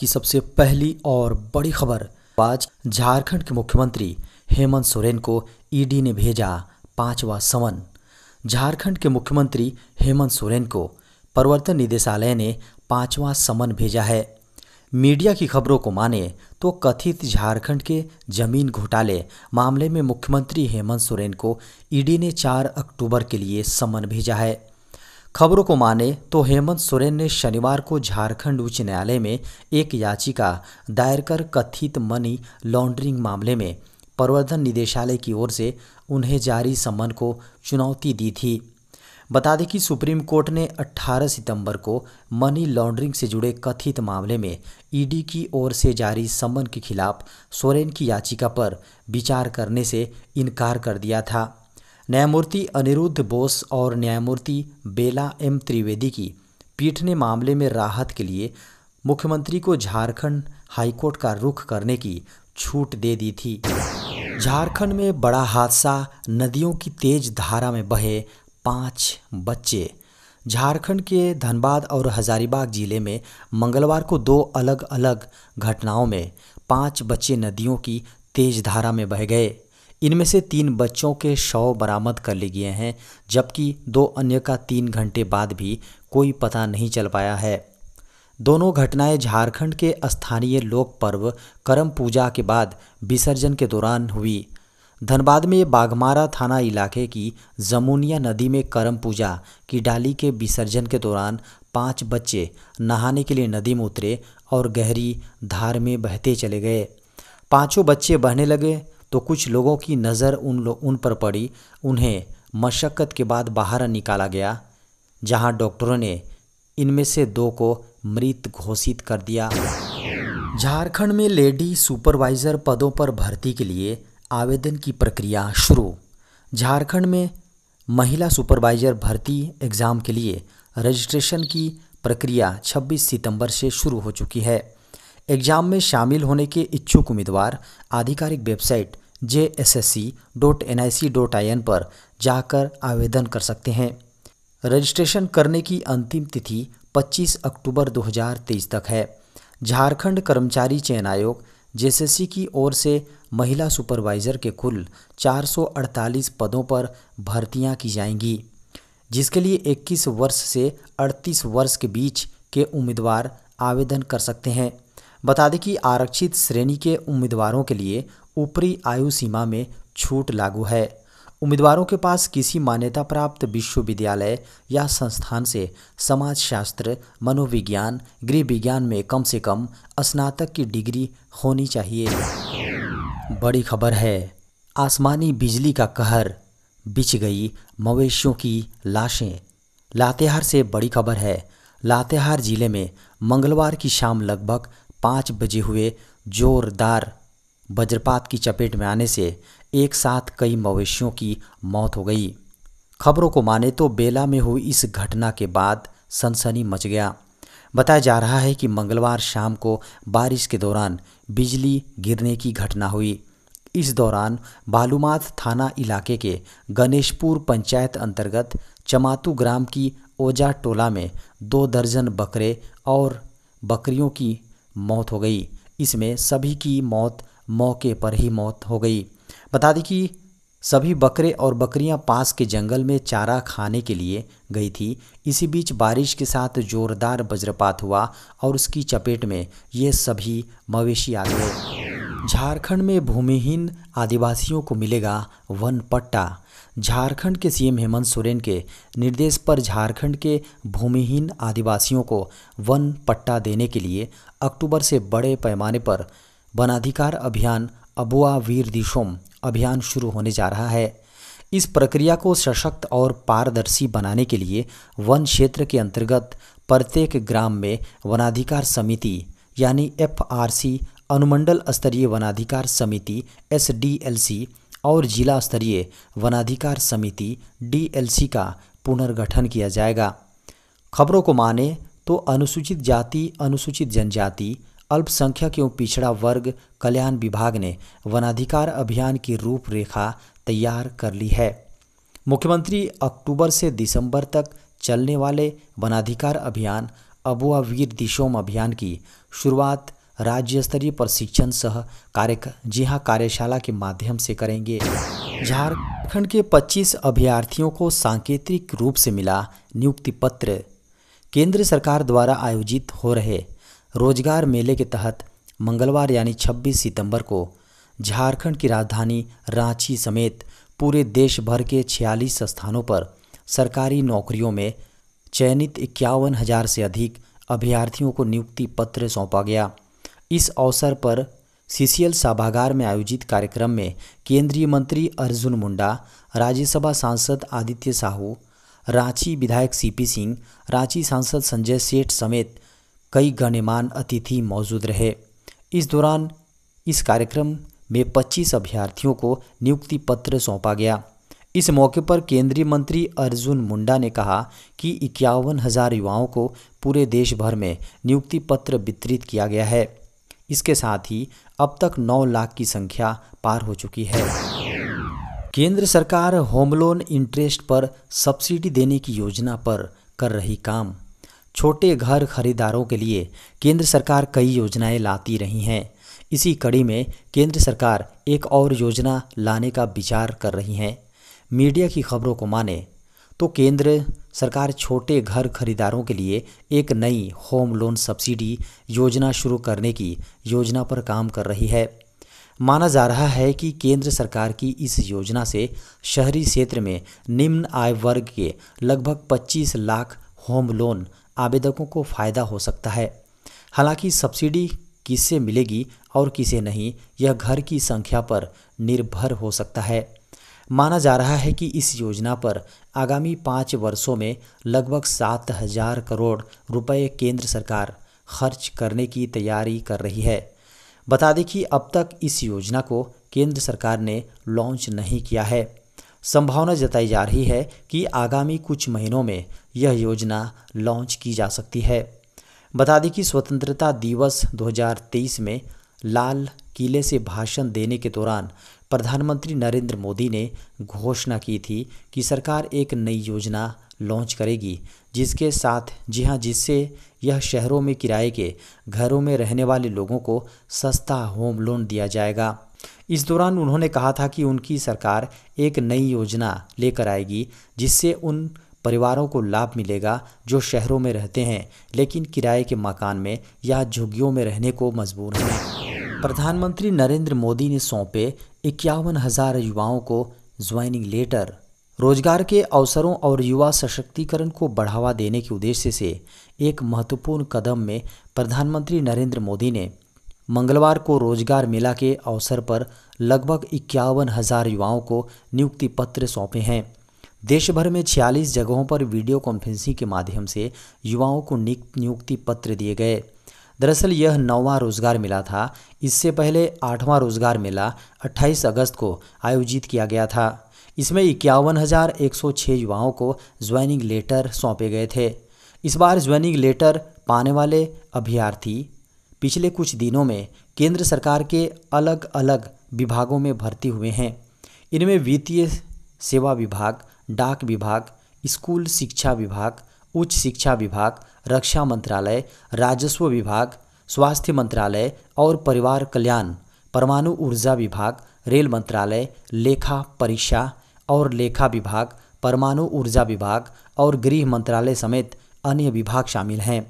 की सबसे पहली और बड़ी खबर आज झारखंड के मुख्यमंत्री हेमंत सोरेन को ईडी e ने भेजा पांचवा समन झारखंड के मुख्यमंत्री हेमंत सोरेन को प्रवर्तन निदेशालय ने पांचवा समन भेजा है मीडिया की खबरों को माने तो कथित झारखंड के जमीन घोटाले मामले में मुख्यमंत्री हेमंत सोरेन को ईडी e ने 4 अक्टूबर के लिए समन भेजा है खबरों को माने तो हेमंत सोरेन ने शनिवार को झारखंड उच्च न्यायालय में एक याचिका दायर कर कथित मनी लॉन्ड्रिंग मामले में प्रवर्धन निदेशालय की ओर से उन्हें जारी समन को चुनौती दी थी बता दें कि सुप्रीम कोर्ट ने 18 सितंबर को मनी लॉन्ड्रिंग से जुड़े कथित मामले में ईडी की ओर से जारी समन के खिलाफ सोरेन की याचिका पर विचार करने से इनकार कर दिया था न्यायमूर्ति अनिरुद्ध बोस और न्यायमूर्ति बेला एम त्रिवेदी की पीठ ने मामले में राहत के लिए मुख्यमंत्री को झारखंड हाईकोर्ट का रुख करने की छूट दे दी थी झारखंड में बड़ा हादसा नदियों की तेज धारा में बहे पाँच बच्चे झारखंड के धनबाद और हजारीबाग जिले में मंगलवार को दो अलग अलग घटनाओं में पांच बच्चे नदियों की तेज धारा में बह गए इनमें से तीन बच्चों के शव बरामद कर लिए गए हैं जबकि दो अन्य का तीन घंटे बाद भी कोई पता नहीं चल पाया है दोनों घटनाएं झारखंड के स्थानीय लोक पर्व करम पूजा के बाद विसर्जन के दौरान हुई धनबाद में बाघमारा थाना इलाके की जमुनिया नदी में करम पूजा की डाली के विसर्जन के दौरान पांच बच्चे नहाने के लिए नदी में उतरे और गहरी धार में बहते चले गए पांचों बच्चे बहने लगे तो कुछ लोगों की नज़र उन लो, उन पर पड़ी उन्हें मशक्क़त के बाद बाहर निकाला गया जहां डॉक्टरों ने इनमें से दो को मृत घोषित कर दिया झारखंड में लेडी सुपरवाइज़र पदों पर भर्ती के लिए आवेदन की प्रक्रिया शुरू झारखंड में महिला सुपरवाइज़र भर्ती एग्ज़ाम के लिए रजिस्ट्रेशन की प्रक्रिया 26 सितंबर से शुरू हो चुकी है एग्जाम में शामिल होने के इच्छुक उम्मीदवार आधिकारिक website J S S C dot N I C dot I N पर जाकर आवेदन कर सकते हैं रजिस्ट्रेशन करने की अंतिम तिथि 25 अक्टूबर 2023 तक है झारखंड कर्मचारी चयन आयोग जे की ओर से महिला सुपरवाइज़र के कुल 448 पदों पर भर्तियां की जाएंगी जिसके लिए 21 वर्ष से 38 वर्ष के बीच के उम्मीदवार आवेदन कर सकते हैं बता दें कि आरक्षित श्रेणी के उम्मीदवारों के लिए ऊपरी आयु सीमा में छूट लागू है उम्मीदवारों के पास किसी मान्यता प्राप्त विश्वविद्यालय या संस्थान से समाजशास्त्र मनोविज्ञान गृह विज्ञान में कम से कम स्नातक की डिग्री होनी चाहिए बड़ी खबर है आसमानी बिजली का कहर बिछ गई मवेशियों की लाशें लातेहार से बड़ी खबर है लातेहार जिले में मंगलवार की शाम लगभग पाँच बजे हुए जोरदार वज्रपात की चपेट में आने से एक साथ कई मवेशियों की मौत हो गई खबरों को माने तो बेला में हुई इस घटना के बाद सनसनी मच गया बताया जा रहा है कि मंगलवार शाम को बारिश के दौरान बिजली गिरने की घटना हुई इस दौरान बालूमाथ थाना इलाके के गणेशपुर पंचायत अंतर्गत चमातू ग्राम की ओजा टोला में दो दर्जन बकरे और बकरियों की मौत हो गई इसमें सभी की मौत मौके पर ही मौत हो गई बता दें कि सभी बकरे और बकरियां पास के जंगल में चारा खाने के लिए गई थी इसी बीच बारिश के साथ जोरदार वज्रपात हुआ और उसकी चपेट में ये सभी मवेशी आ गए झारखंड में भूमिहीन आदिवासियों को मिलेगा वन पट्टा झारखंड के सीएम हेमंत सोरेन के निर्देश पर झारखंड के भूमिहीन आदिवासियों को वन पट्टा देने के लिए अक्टूबर से बड़े पैमाने पर वनाधिकार अभियान अबुआ वीर दिशोम अभियान शुरू होने जा रहा है इस प्रक्रिया को सशक्त और पारदर्शी बनाने के लिए वन क्षेत्र के अंतर्गत प्रत्येक ग्राम में वनाधिकार समिति यानी एफ अनुमंडल स्तरीय वनाधिकार समिति एस और जिला स्तरीय वनाधिकार समिति सी का पुनर्गठन किया जाएगा खबरों को माने तो अनुसूचित जाति अनुसूचित जनजाति अल्पसंख्यक एवं पिछड़ा वर्ग कल्याण विभाग ने वनाधिकार अभियान की रूपरेखा तैयार कर ली है मुख्यमंत्री अक्टूबर से दिसंबर तक चलने वाले वनाधिकार अभियान अबुआवीर दिशोम अभियान की शुरुआत राज्य स्तरीय प्रशिक्षण सह कार्य जी हाँ कार्यशाला के माध्यम से करेंगे झारखंड के 25 अभ्यर्थियों को सांकेतिक रूप से मिला नियुक्ति पत्र केंद्र सरकार द्वारा आयोजित हो रहे रोजगार मेले के तहत मंगलवार यानी 26 सितंबर को झारखंड की राजधानी रांची समेत पूरे देश भर के छियालीस स्थानों पर सरकारी नौकरियों में चयनित इक्यावन हज़ार से अधिक अभ्यर्थियों को नियुक्ति पत्र सौंपा गया इस अवसर पर सीसीएल सभागार में आयोजित कार्यक्रम में केंद्रीय मंत्री अर्जुन मुंडा राज्यसभा सांसद आदित्य साहू रांची विधायक सीपी सिंह रांची सांसद संजय सेठ समेत कई गणमान्य अतिथि मौजूद रहे इस दौरान इस कार्यक्रम में 25 अभ्यर्थियों को नियुक्ति पत्र सौंपा गया इस मौके पर केंद्रीय मंत्री अर्जुन मुंडा ने कहा कि इक्यावन हजार युवाओं को पूरे देश भर में नियुक्ति पत्र वितरित किया गया है इसके साथ ही अब तक 9 लाख की संख्या पार हो चुकी है केंद्र सरकार होम लोन इंटरेस्ट पर सब्सिडी देने की योजना पर कर रही काम छोटे घर खरीदारों के लिए केंद्र सरकार कई योजनाएं लाती रही हैं इसी कड़ी में केंद्र सरकार एक और योजना लाने का विचार कर रही हैं मीडिया की खबरों को माने तो केंद्र सरकार छोटे घर खरीदारों के लिए एक नई होम लोन सब्सिडी योजना शुरू करने की योजना पर काम कर रही है माना जा रहा है कि केंद्र सरकार की इस योजना से शहरी क्षेत्र में निम्न आय वर्ग के लगभग 25 लाख होम लोन आवेदकों को फायदा हो सकता है हालांकि सब्सिडी किससे मिलेगी और किसे नहीं यह घर की संख्या पर निर्भर हो सकता है माना जा रहा है कि इस योजना पर आगामी पाँच वर्षों में लगभग सात हजार करोड़ रुपए केंद्र सरकार खर्च करने की तैयारी कर रही है बता दें कि अब तक इस योजना को केंद्र सरकार ने लॉन्च नहीं किया है संभावना जताई जा रही है कि आगामी कुछ महीनों में यह योजना लॉन्च की जा सकती है बता दें कि स्वतंत्रता दिवस 2023 में लाल किले से भाषण देने के दौरान प्रधानमंत्री नरेंद्र मोदी ने घोषणा की थी कि सरकार एक नई योजना लॉन्च करेगी जिसके साथ जी हाँ जिससे यह शहरों में किराए के घरों में रहने वाले लोगों को सस्ता होम लोन दिया जाएगा इस दौरान उन्होंने कहा था कि उनकी सरकार एक नई योजना लेकर आएगी जिससे उन परिवारों को लाभ मिलेगा जो शहरों में रहते हैं लेकिन किराए के मकान में या झुग्गियों में रहने को मजबूर हैं प्रधानमंत्री नरेंद्र मोदी ने सौंपे इक्यावन हज़ार युवाओं को ज्वाइनिंग लेटर रोजगार के अवसरों और युवा सशक्तिकरण को बढ़ावा देने के उद्देश्य से एक महत्वपूर्ण कदम में प्रधानमंत्री नरेंद्र मोदी ने मंगलवार को रोजगार मेला के अवसर पर लगभग इक्यावन हज़ार युवाओं को नियुक्ति पत्र सौंपे हैं देश भर में 46 जगहों पर वीडियो कॉन्फ्रेंसिंग के माध्यम से युवाओं को नियुक्ति पत्र दिए गए दरअसल यह नौवां रोजगार मेला था इससे पहले आठवां रोजगार मेला 28 अगस्त को आयोजित किया गया था इसमें इक्यावन युवाओं को ज्वाइनिंग लेटर सौंपे गए थे इस बार ज्वाइनिंग लेटर पाने वाले अभ्यर्थी पिछले कुछ दिनों में केंद्र सरकार के अलग अलग विभागों में भर्ती हुए हैं इनमें वित्तीय सेवा विभाग डाक विभाग स्कूल शिक्षा विभाग उच्च शिक्षा विभाग रक्षा मंत्रालय राजस्व विभाग स्वास्थ्य मंत्रालय और परिवार कल्याण परमाणु ऊर्जा विभाग रेल मंत्रालय लेखा परीक्षा और लेखा विभाग परमाणु ऊर्जा विभाग और गृह मंत्रालय समेत अन्य विभाग शामिल हैं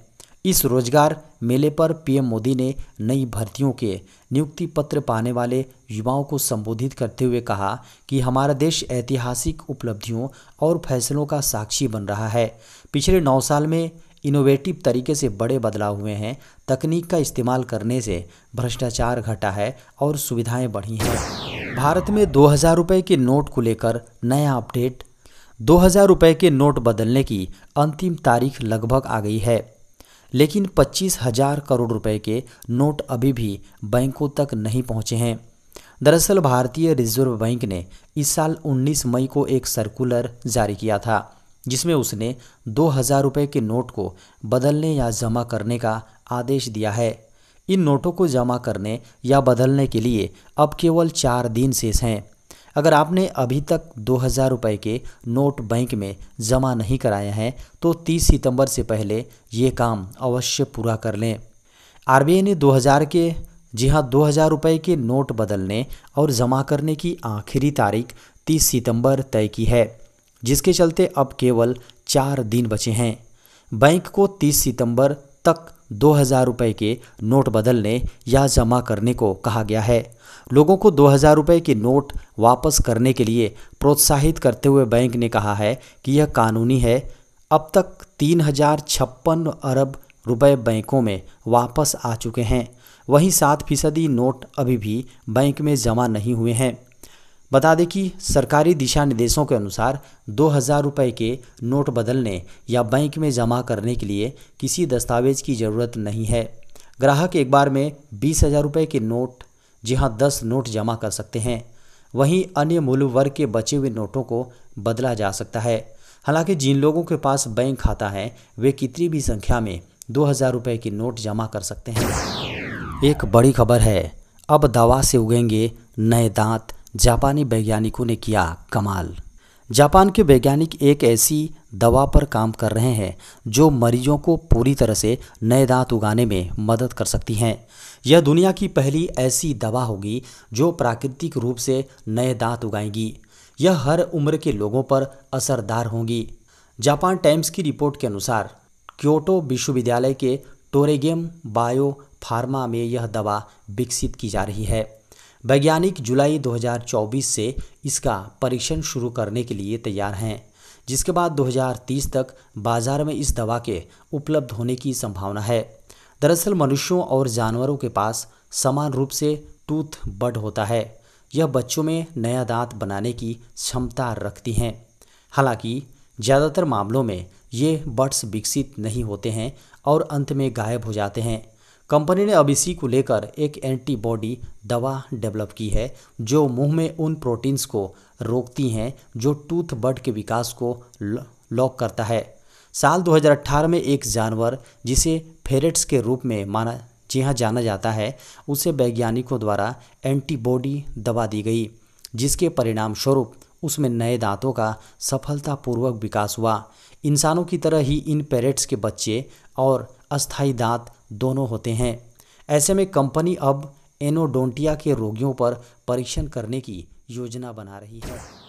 इस रोजगार मेले पर पीएम मोदी ने नई भर्तियों के नियुक्ति पत्र पाने वाले युवाओं को संबोधित करते हुए कहा कि हमारा देश ऐतिहासिक उपलब्धियों और फैसलों का साक्षी बन रहा है पिछले नौ साल में इनोवेटिव तरीके से बड़े बदलाव हुए हैं तकनीक का इस्तेमाल करने से भ्रष्टाचार घटा है और सुविधाएं बढ़ी हैं भारत में दो हज़ार रुपये के नोट को लेकर नया अपडेट दो हज़ार रुपये के नोट बदलने की अंतिम तारीख लगभग आ गई है लेकिन पच्चीस हजार करोड़ रुपए के नोट अभी भी बैंकों तक नहीं पहुंचे हैं दरअसल भारतीय रिजर्व बैंक ने इस साल 19 मई को एक सर्कुलर जारी किया था जिसमें उसने दो हज़ार रुपये के नोट को बदलने या जमा करने का आदेश दिया है इन नोटों को जमा करने या बदलने के लिए अब केवल चार दिन शेष हैं अगर आपने अभी तक दो हज़ार रुपये के नोट बैंक में जमा नहीं कराए हैं तो 30 सितंबर से पहले ये काम अवश्य पूरा कर लें आर ने 2000 के जी हाँ दो हज़ार रुपये के नोट बदलने और जमा करने की आखिरी तारीख 30 सितंबर तय की है जिसके चलते अब केवल चार दिन बचे हैं बैंक को 30 सितंबर तक दो हज़ार रुपये के नोट बदलने या जमा करने को कहा गया है लोगों को दो हज़ार रुपये के नोट वापस करने के लिए प्रोत्साहित करते हुए बैंक ने कहा है कि यह कानूनी है अब तक तीन हज़ार छप्पन अरब रुपए बैंकों में वापस आ चुके हैं वहीं सात फीसदी नोट अभी भी बैंक में जमा नहीं हुए हैं बता दें कि सरकारी दिशा निर्देशों के अनुसार दो हज़ार रुपये के नोट बदलने या बैंक में जमा करने के लिए किसी दस्तावेज की ज़रूरत नहीं है ग्राहक एक बार में बीस हज़ार रुपये के नोट जी हाँ दस नोट जमा कर सकते हैं वहीं अन्य मूल वर्ग के बचे हुए नोटों को बदला जा सकता है हालांकि जिन लोगों के पास बैंक खाता है वे कितनी भी संख्या में दो हज़ार रुपये के नोट जमा कर सकते हैं एक बड़ी खबर है अब दवा से उगेंगे नए दांत जापानी वैज्ञानिकों ने किया कमाल जापान के वैज्ञानिक एक ऐसी दवा पर काम कर रहे हैं जो मरीजों को पूरी तरह से नए दांत उगाने में मदद कर सकती हैं यह दुनिया की पहली ऐसी दवा होगी जो प्राकृतिक रूप से नए दांत उगाएंगी यह हर उम्र के लोगों पर असरदार होंगी जापान टाइम्स की रिपोर्ट के अनुसार क्योटो विश्वविद्यालय के टोरेगेम बायो फार्मा में यह दवा विकसित की जा रही है वैज्ञानिक जुलाई 2024 से इसका परीक्षण शुरू करने के लिए तैयार हैं जिसके बाद 2030 तक बाजार में इस दवा के उपलब्ध होने की संभावना है दरअसल मनुष्यों और जानवरों के पास समान रूप से टूथ बड होता है यह बच्चों में नया दांत बनाने की क्षमता रखती हैं हालांकि ज़्यादातर मामलों में ये बड्स विकसित नहीं होते हैं और अंत में गायब हो जाते हैं कंपनी ने अब इसी को लेकर एक एंटीबॉडी दवा डेवलप की है जो मुंह में उन प्रोटीन्स को रोकती हैं जो टूथ बर्ड के विकास को लॉक करता है साल 2018 में एक जानवर जिसे फेरेट्स के रूप में माना जी हाँ जाना जाता है उसे वैज्ञानिकों द्वारा एंटीबॉडी दवा दी गई जिसके परिणाम स्वरूप उसमें नए दांतों का सफलतापूर्वक विकास हुआ इंसानों की तरह ही इन पैरेट्स के बच्चे और अस्थाई दांत दोनों होते हैं ऐसे में कंपनी अब एनोडोंटिया के रोगियों पर परीक्षण करने की योजना बना रही है